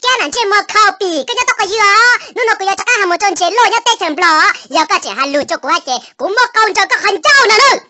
家人这么靠比，跟着多个月，侬那个月大家还没赚钱，老要带成不咯？要个钱还路就过去，古莫工作个很早呢喽，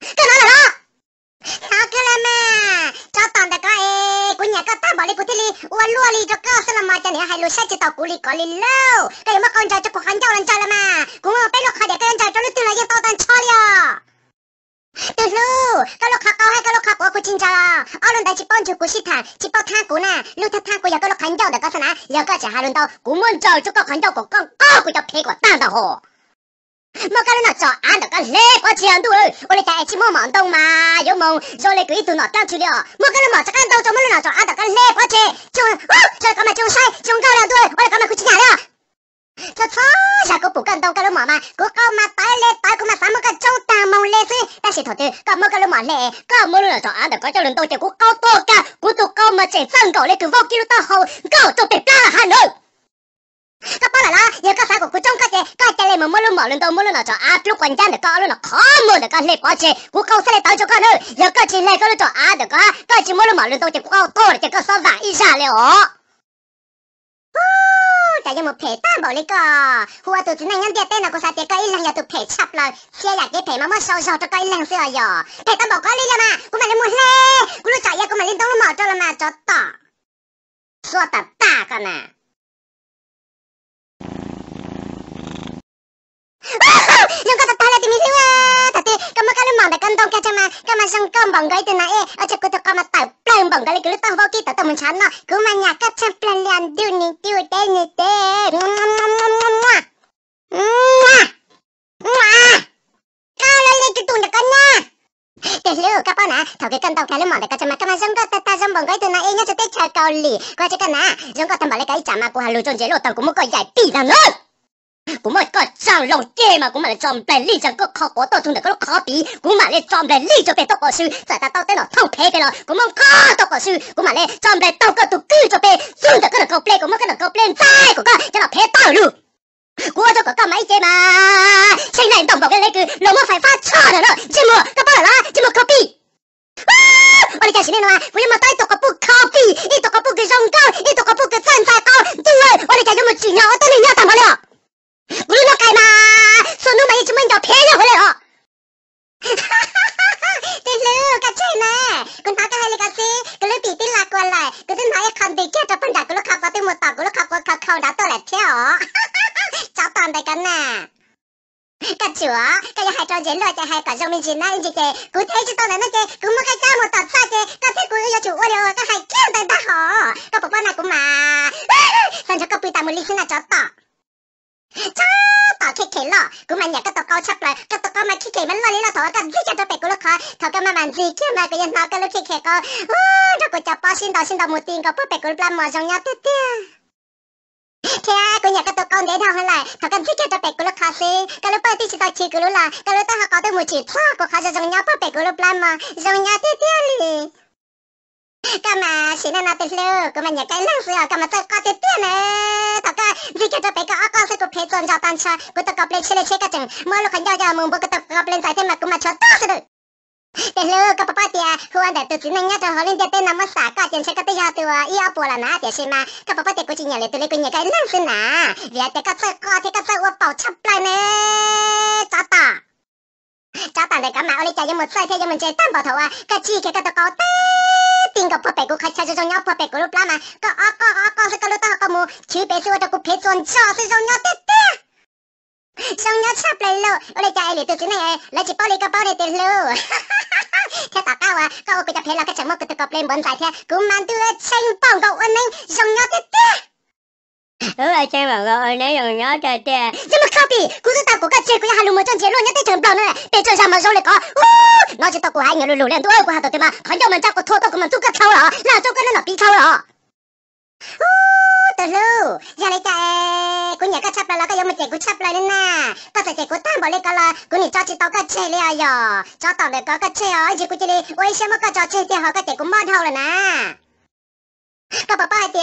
干哪了？他哥了嘛，找当的个哎，姑娘个大宝里不得里，我落里就告诉了嘛，叫你还路下去到谷里搞里喽，干什么工作就过很早人早了嘛，古莫被。阿伦，咱去包고过喜堂，去包汤锅呢，卤汤구要搁落干椒的，搁啥呢？要搁只海伦豆，古蛮早就搁干椒过，刚刚过就撇过，蛋蛋货。莫搁恁那做，俺那个嘞，不吃俺我俩在一起没忙动嘛，有梦，所以故意躲那去了。莫搁恁那做，俺那个嘞，不吃，就啊，就干嘛？就啥？就搞两堆，我干嘛去吃了？của cần đâu cái lỗ mỏ mà có có mà tái lên tái có mà sáng một cái châu tà mong lên xí ta sẽ thở tư có một cái lỗ mỏ lệ có một lần rõ được có cho lần tôi thì có câu to cả của tụ câu mà chỉ sang cổ lên cứ vô kia tao hầu cậu tụ tiệp ra là hà nội các bạn là giờ các phải của cô trong các chị các chị lên mà mua luôn mỏ lên tôi mua luôn là cho áp lúc quan trang được có luôn là khó mua để các lên quá chị của câu sẽ lên tới cho các nữa giờ các chị lên có luôn cho áp được có các chị mua luôn mỏ lên tôi thì có câu to để các sao giả ít ra lên ó 在有木拍蛋包哩个，我外度住那样地，摆那个沙爹鸡，那样度皮炒了，切下给拍妈妈烧烧，做个那样哟。拍蛋包个哩了嘛，我们哩木嘞，我了找呀，我买哩东路着了嘛，找到。说的大个呢？啊哈！你可得打来听 kama kala manda kan dong ka chama kama sang kan bang gai tena ở a chak to kama ta plan bằng gai kulu tang ba ki ta ta mun chan na kuma nya ka chan plan lian du ni du de nha để lưu các bạn à thảo cái cân tàu cái lên mỏ để cái chấm các bạn giống có ta ta giống bằng cái từ nãy nhớ cho tết chờ cầu lì qua chơi cân à giống có thằng bảo lấy cái chả mà của hà lưu trôn chế lộ tao cũng muốn coi giải tỷ là nữa 古某个张龙杰嘛，古某哩装备哩就个确果多中就个可比，古某哩装备哩就变多过书，再加多点皮的咯，古某多过书，古某的装备多过独举就变中就个高平，古某个高平再古个就个皮古我做个搞咪一件嘛，先来动步嘅呢句龙某非法抄的咯，只么了啦，么可比。我哋家时呢话，古有冇睇到个 book 可个 b o 上高，伊读个 b o o 在高，将我哋家有冇注啊？我等你听下无论干嘛，说侬没一只门道骗人回来了。哈哈哈！对了，干菜呢？跟他干还来干些，跟那弟弟拉过来，跟那哪也看得见，这本大个了看不对，我大个了看不看看哪都来跳。哈哈哈！咋办的干呢？干酒啊，干要还装人了，这还搞上面去那一节，古天知道了那节，古木开干么打菜的，干菜古要酒窝了，干还叫得他好，干不管那古嘛，反正干不打么厉害那找到。저 키키러 그만 야 까또 꺼쳤라 까또 꺼마 키키 맨날이라 더 아까 주자도 빼고로 커 더까만 만지 키마 그냥 나가로 키키고 우 자꾸 자빠 신다 신다 못 띵거 뿌 빼고로 블람 마정야 뜨뜨 thế cô nhà các tôi con để thằng hơn lại thằng cần thiết cho tôi bé của lúc xí cái lúc bây chỉ tao chỉ của lúc là cái lúc tao học có chỉ thoa của khá cho dòng nhau bớt bé của làm mà dòng nhau tiếp tiếp kama shina na teflo kama nya kai lang sa kama ta ka te te ne ta ka vike ta pe ka ka se ko phe chon ja tan cha ko ta ka ple chele che ka chang ma lo khan ja ja mong bo ka ta ka ple sai te ma kuma cha ta se de teflo ka pa pa te ho an da tu tin nya ta ho lin te te na ma sa ka chen che ka te ya tu a i a po la na te shi ma ka pa pa te ko chi nya le tu le ko nya kai lang sa na vi te ka sa ka te ka sa wa pao chap lai ne cha ta cha ta de ka ma o le cha ye mo sai te ye mo che tan bo tho a ka chi ke ka ta ka te có có có có bé 띵거 퍼빼고 가차조정녀 퍼빼고 루플라마 거 아까 아까 색깔로 따가 뭐 주배수 얻었고 배수원 저수정녀 떼떼 정녀 차플로 우리 자일이 뜨지네 라지 빨리 가 빨리 들루 theo tả cao à có ô cái tập hết là cái chẳng mất cái tập lên bẩn tại theo cũng mang đưa tranh bỏng cậu ân ninh dòng nhau tiếp tiếp đúng là xem bảo cậu ấy đấy rồi nhớ trời tè nhưng mà copy cú ta có cái chơi của hai lùm một trận chiến luôn nhất thế thầm bao nữa để chơi sao mà rồi lại có nó chỉ tao của hai người lùn lên tôi của hai tao thế mà khó nhau mình chắc có thua tao của mình chút cái thâu đó là chút cái nó là bị thâu đó tao lưu giờ này tại của nhà cái chắp lại là cái giống mình chạy của chắp lại nên nè tao sẽ chạy của tan bỏ lên cái là của nhà cho chị tao cái chơi lấy giờ cho tao để có cái chơi ở chỉ của chị đi ôi xem mà cái trò chơi thì họ các chạy của mất hậu rồi nè có bà bà thì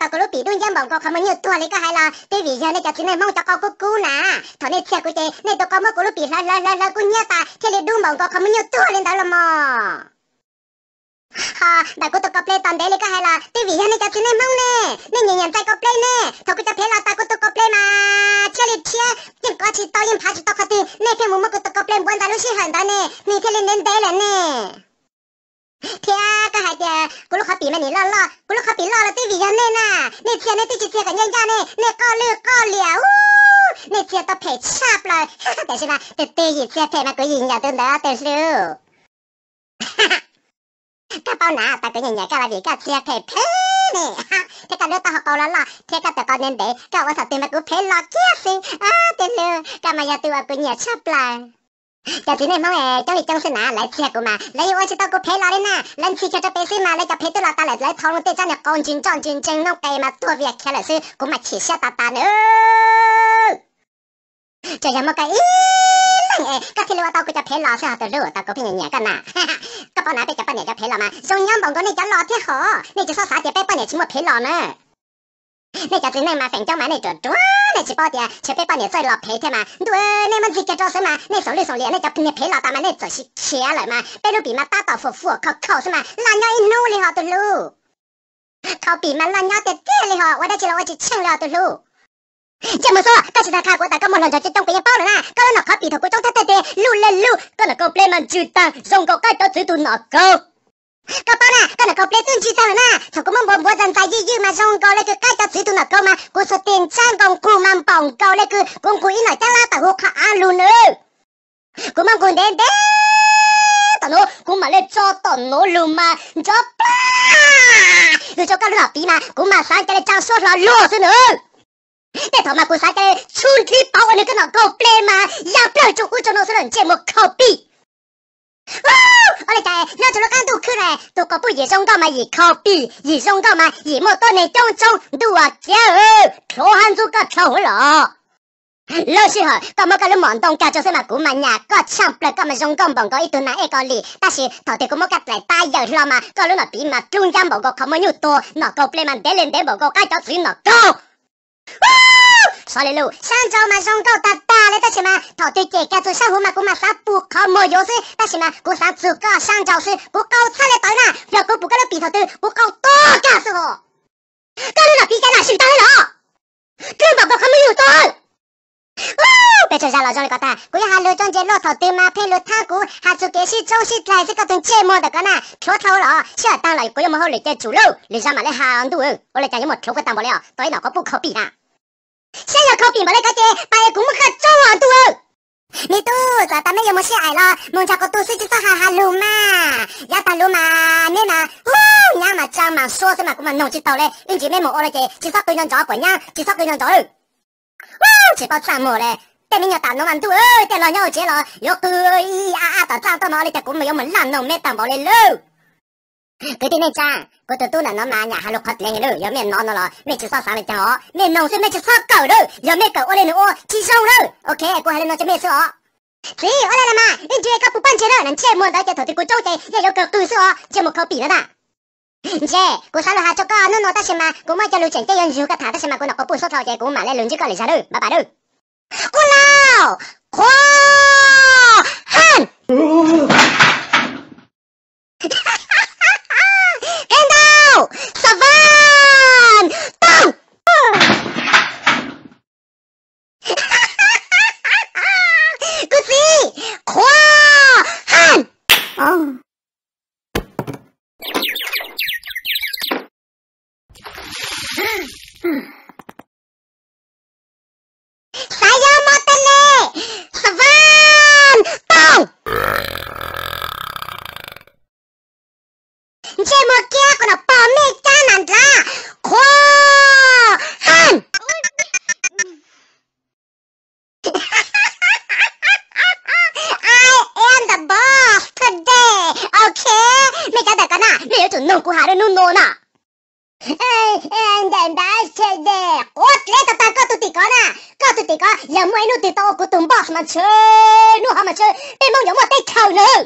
bà có lúc bị đun giam bỏng có không nhiều tuổi lấy cái hay là thế vì này chắc này mong cho con cô cô nà thọ này xe của chị này tôi có mất có lúc bị la la la la nhớ ta thế là đun bỏng có không nhiều tuổi lên đó là mò ha bà cô tôi có play toàn đấy lấy cái hay là thế vì này chắc này mong nè nên nhìn nhận tay có play nè thọ cô cho play là cô tôi có play mà chơi lịch chơi nhưng có chỉ tao nhưng phá chỉ tao khát thì muốn mất tôi có play buồn ta lúc xí hẳn đó nè nên thế lên đến là nè 天干啥的？咕噜好比嘛你唠唠，咕噜好比唠了对比上那呐，那天那对起天个人家那那高六高了，呜，那天都赔差不了，但是呢，这对一天赔嘛个人家都拿得了，哈哈，他包拿把个人家干了比个天赔赔呢，哈，这个六到好高了啦，天个得高年白，干我啥对嘛个赔老结实啊得了，干嘛要对我个人差不了。จะพิมพ์มาเอ๋จังหวัดจังหวัดน่ะเลเที่กูมาเลยวนาีะต้องกูเพลอร์น่ะหลยที่เขาจะเป็นสิมาเลยจะเพลตัวลาตาเลยเลยท้องตัวจังเนี่กองจิงจังจินจังน้องเต๋มาตัวเบียแค่เลยสิกูมาเสียตาตาเนื้จะยังไม่กันอีลัเอ๋กที่ว่าต้องกูจะเพลอรสิฮะตัวรูต้กูพิมพ์เนี่กันนะก็ป้อนน้าไปจะป้อนเนี่ยจะเพลอร์มาส่งยังบอกกูเนี่ยจะรอที่หอเนี่ยจะสอสาเจ็บไปป้อนเี่ยชิม่าเพลอรเนื้อ那家做那嘛，反正嘛，那叫多那几包的，七百八百岁老赔天嘛。对，那么自家招生嘛，那手里手里，那叫恁陪老大嘛，那就是钱了嘛。白如比嘛，打打呼呼靠靠什么？老娘一努力好的路，靠比嘛，老娘的这里好，我在这里，我去抢了的路。这么说，刚才他看过，的，可能就是中别人包了啦。可了脑壳比头骨特特的了，撸了撸，可个够白嘛就当，送个盖到最毒脑狗。狗包呢？跟着狗白炖去咋个呢？他根本没没人在意，因为上高那个改造制度那狗嘛，我昨天参观过满包高那个，我故意来张拉大屋看安路呢。我满过那那，大奴，我问你找到哪路吗？找不到。你说狗那比吗？我满山家的张说说弱些呢。那他妈狗山家的全体保安那个狗白嘛，也不让做乌做老鼠人这么靠逼。我哋就係那種間都出來，都個不野生幹嘛？野靠壁，野生幹嘛？野莫多你中中都話叫，喬漢族個喬好咯。老師好，咁我講你望東教做些嘛古文呀？個唱不咁咪用咁 bằng 個一段那一個哩，但是頭地咁我夾嚟打油啦嘛，個你那邊嘛中間冇個咁樣要多，那個 play 嘛得連得冇個街走水那高。上来喽！上早马上到到单了，但是嘛，底这结构上火嘛不嘛？啥不靠没有事，但是嘛，过上主个上早是不够出来斗啦，表哥不搞了比头都不够多，假是哦，到了皮线了，水到了，根本都还没有到。别吵吵了，张大哥，过一下，罗中间罗头店嘛，偏罗太古，还组电视中心来这个屯街末的个呐，飘头了小吃蛋了，过要么好来点猪肉，里向嘛嘞下多，肚，我来家有么跳过当不了，所以那个不可避。啦。现在可并不那个的，把公们可中了多。你都咋咱们有么些爱了？孟家国都是就做哈哈路嘛，要打路嘛，你嘛，呜，伢嘛张嘛说什么，我们弄知道嘞，因姐妹莫了的，至少跟人找滚呀，至少跟人找，呜，只包咋么嘞？แต่นี่ยตาโนมันตัวเออแต่เราเนี่ยเจ๋อเรายกตัวอีอาอาต่อจ้าต่อมาเลยแต่กูไม่ยอมมันลั่นนมแม่ต่างบอกเลยเลย cái tên này cha có tụi tôi là nó mà nhà hà lục thật lên rồi giờ mình nó nó là mình chỉ sao sáng lên cho mình nông sẽ mình chỉ sao cầu rồi giờ mình cầu ô lên ô chỉ sâu rồi ok cô hãy lên nó cho mình sữa thì ô lên mà nên chơi các phụ bạn chơi rồi nên chơi muốn tới chơi thử thì cô chơi chơi giờ giờ cầu tôi sữa chơi một cầu bỉ nữa đã chơi cô sao là hà cho con nó nó ta xem mà cô mà chơi lưu chỉnh chơi dù các thằng ta xem mà cô nó có bùn sốt thầu chơi cô mà lên lưng chứ con lại ra rồi bà bà rồi cô lao khoa hàn เลตตาก็ตุติก็นะก็ตุติก็ยังไม่นู่ติโตกุตุมบอกมาเชยญนู่หามาเชิญเป็นมองยังว่าได้เข่าเนื้อ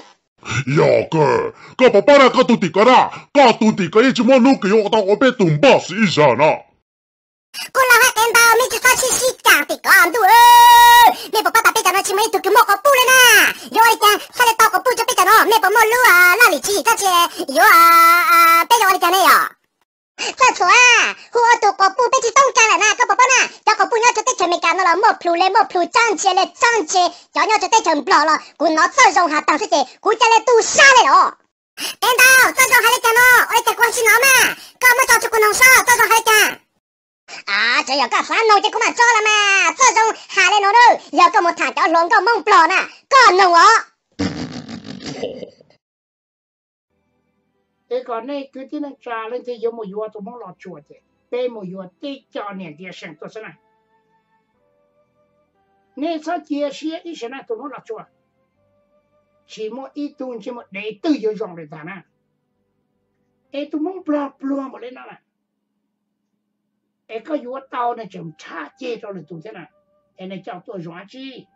ยาเกก็ป๊ป้าก็ตุติกันนะก็ตุติกันยี่มนุกยอตาอเปตุมบอสอีานะกูลาเอ็นดาวมิกฟาชิชิกติกันดูเอมีป๊ป้าตาเปจานชิมตุกมกอกปูเลยนะยอไอจังฟาเลตอกปูจะเปจานอมีป๊มอลูอาลาลิจิตาเจยอยอาเปยอไอจันเนยอฟาชัวหัวตุกป啦，莫漂咧，莫漂，争住咧，争住，有鸟就低就唔落咯，管我真用下邓小姐，估仔咧都沙咧咯。頂到，真仲喺你講咯，我哋就關心我嘛，咁乜做出管農沙，真仲喺你啊，這有個煩惱就咁樣做啦嘛，這種下嚟我都有個冇談到兩個夢 plan 啊，幹弄我。這個呢，佢啲呢，家人就有冇有啊，做夢老做的，但冇有啊，對家人的生做什麼？nên sao chia sẻ ý sẽ là tụi nó là chùa chỉ một ý tuôn chỉ một đệ tử vô dòng để ta nè ê tụi muốn bla bla một lên đó nè ê có vô tao này chồng cha chê cho được tụi thế nè ê này cho tôi rõ chi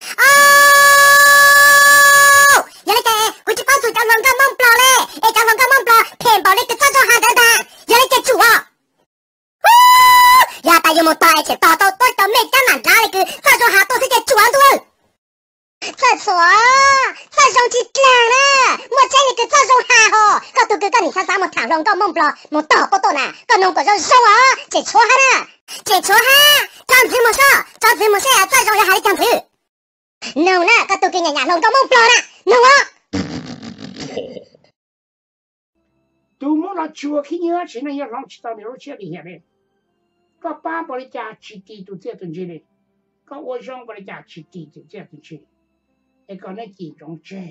giờ cái cứ chỉ bao tụi tao lòng cái mông bla lê ê tao lòng cái mông bla thèm bảo lê cái sao cho hàng đó ta giờ cái chủ à giờ ta dùng một tay chỉ tao tao tôi tao mệt 完犊子！再说，再上去讲啦，莫讲你个再上下吼，搞都个搞你啥啥莫谈论搞梦不咯，莫打不打呐，搞弄个人上啊，这错哈啦，这错哈，讲皮莫说，讲皮莫说，再上下还讲皮，弄啦，搞都给人家弄搞梦不咯啦，弄啊！都莫让脚去扭起，那也让其他牛车里下来，搞八宝的家去地都这种去嘞。Kā wā shōng bārī kā chī tī tī tī āpī chī E kā nā kiñ tōng chē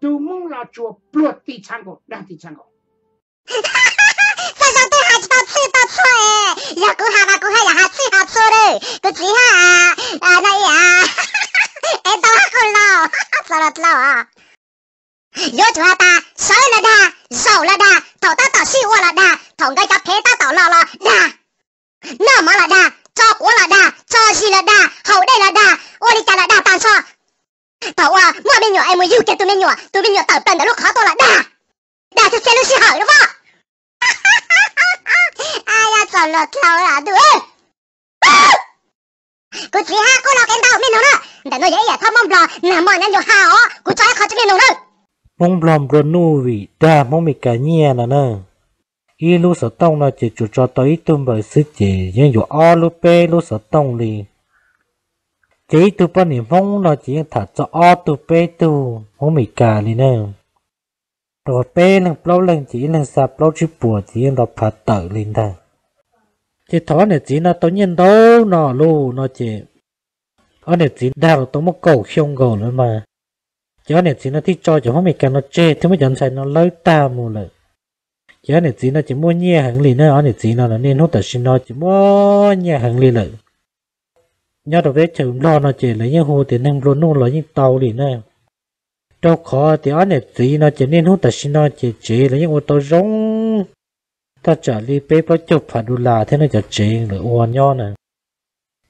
都蒙了脚，落地长个，落地长个。哈哈哈哈这上对哈子都错，都错哎！要讲哈吧，讲哈也哈对，也错嘞，都下啊！啊，那呀，哈哈哈哈哈！了，老了，死了，啊！要抓他，杀了他，烧了他，打他，打死我了他，捅个脚皮他打老了他，闹毛了他，招呼了他，吵死了他，好累了他，窝里向了他。nhỏ em yêu kìa tụi mình nhỏ tụi mình nhỏ tao bần đã lúc khó tôi là đà đà cho xe nó xe hở đúng không ai là sợ lọt lầu là tụi em cô chỉ ha cô lọt em tao mình nó nè để nó vậy à thôi mong lò nà mòn em nhỏ hà ó cô cho em khó cho mình nó nè mong lòng rồi nu vì đà mong mình cả nhẹ nè nè y lúc sợ tông là chỉ chủ cho tới tôm bởi sư chỉ nhưng dù o lúc bê lúc sợ tông liền chỉ tu bên niệm phong nó chỉ thả cho o tu bê tu không bị cả đi nữa rồi bê lần lâu lần chỉ lần sa lâu chỉ bùa chỉ nó thả tự lên thôi chỉ thó này chỉ nó tối nhiên đâu nó lu nó chỉ ở này chỉ đào tôi một cầu không cầu nữa mà chớ này chỉ nó thích cho chứ không bị cả nó chê thế mới dẫn sai nó lấy ta mù lại chớ này chỉ nó chỉ mua nhẹ hàng liền nữa ở này chỉ nó là nên hút tờ xin nó chỉ mua nhẹ hàng liền lại nhớ được vết chữ lo nó chỉ lấy những hồ thì nên luôn luôn lấy những tàu đi nè đâu khó thì anh này gì nó chỉ nên hút ta xin nó chỉ chỉ lấy những ô tô rong ta trả đi bé bao chục phải đô la thế nó chỉ chỉ rồi uo nho nè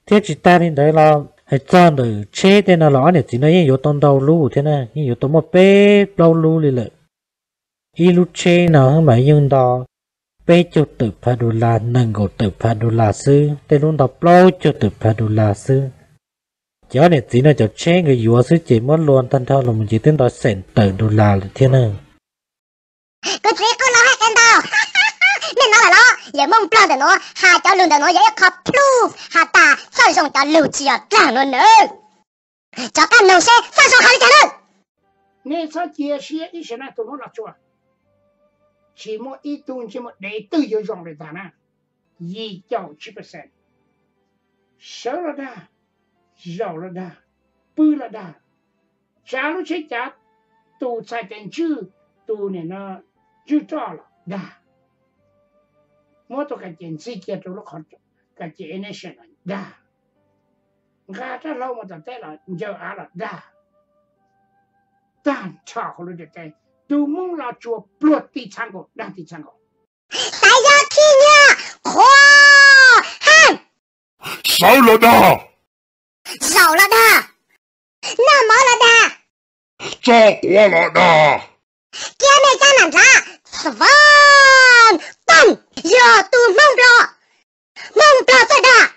thế chỉ ta nên đấy là hay cho rồi chế thế nó là này chỉ nói những yếu tông đầu lu thế nè những yếu tông một bé đầu lu liền lợi ít lúc chế nào không phải nhưng đó bê cho tự phá đô la nâng gồ tự phá đô la sư để luôn đọc lâu cho tự phá đô la sư chó này chỉ là cho chế người dùa sư chỉ mất luôn thân thao là mình chỉ tên đó sẻn tự đô la là thiên nơ cứ thế cứ nó hết em đâu nên nó là nó giờ mong plan để nó hà cho luôn để nó dễ khó plu hà ta sao dùng cho lưu chỉ ở càng luôn nữa cho cả xe sẽ sao dùng hà đi chả nữa nên sao chia sẻ ý sẽ này tụi nó là chua chỉ một ít tuôn chỉ một để tự vô dòng để ta na gì cho chỉ bớt sen sợ là đa giàu là đa bư là đa cha lúc chết chát tu sai tiền chữ tu này nó chữ to là đa mỗi tôi cái tiền gì kia tôi lúc họ cái chuyện này sẽ là đa ngã ra lâu mà tôi thấy là giờ à là đa tan chảo luôn được cái 都蒙了脚，不落地唱歌，落地唱歌。大家听呀，狂喊，少了的，少了他，哪么了他？炸锅了他！姐妹站两侧，十万等，呀，都蒙表，蒙表最大。